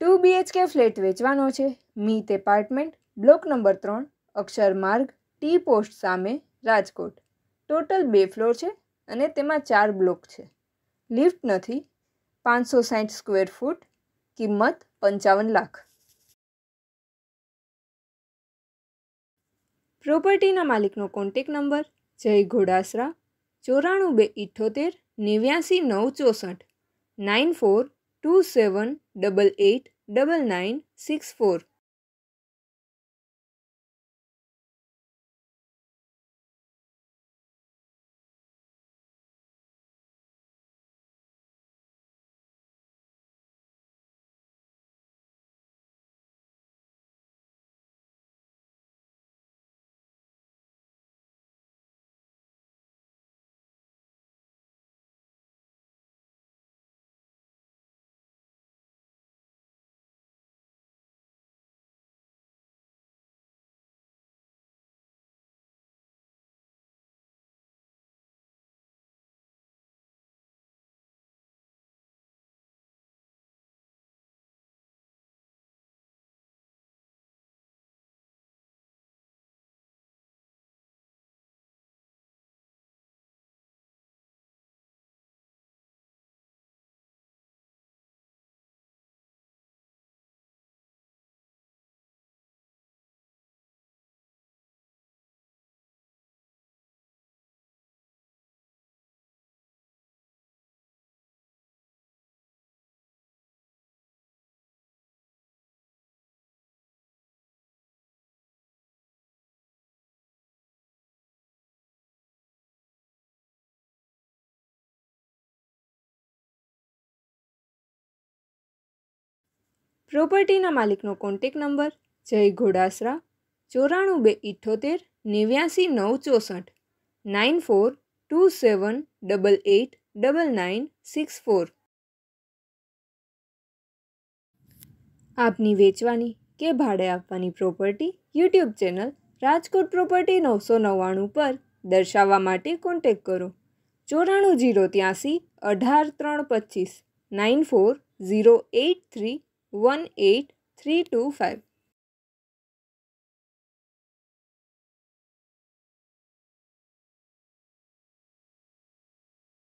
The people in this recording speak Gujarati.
ટુ બીએચકે ફ્લેટ વેચવાનો છે મીત એપાર્ટમેન્ટ બ્લોક નંબર ત્રણ અક્ષર માર્ગ ટી પોસ્ટ સામે રાજકોટ ટોટલ બે ફ્લોર છે અને તેમાં ચાર બ્લોક છે લિફ્ટ નથી પાંચસો સાઠ સ્ક્વેર ફૂટ કિંમત પંચાવન લાખ પ્રોપર્ટીના માલિકનો કોન્ટેક નંબર જય ઘોડાસરા ચોરાણું બે ઇઠ્ઠોતેર નેવ્યાસી નવ ચોસઠ nine four Two seven double eight double nine six four. પ્રોપર્ટીના માલિકનો કોન્ટેક નંબર જય ઘોડાસરા ચોરાણું બે ઇઠ્ઠોતેર નેવ્યાસી નવ ચોસઠ nine four two seven double eight double nine six four આપની વેચવાની કે ભાડે આપવાની property YouTube channel Rajkot property નવસો નવ્વાણું પર દર્શાવવા માટે કોન્ટેક કરો ચોરાણું જીરો ત્યાંસી અઢાર ત્રણ પચીસ nine four zero eight three 18325.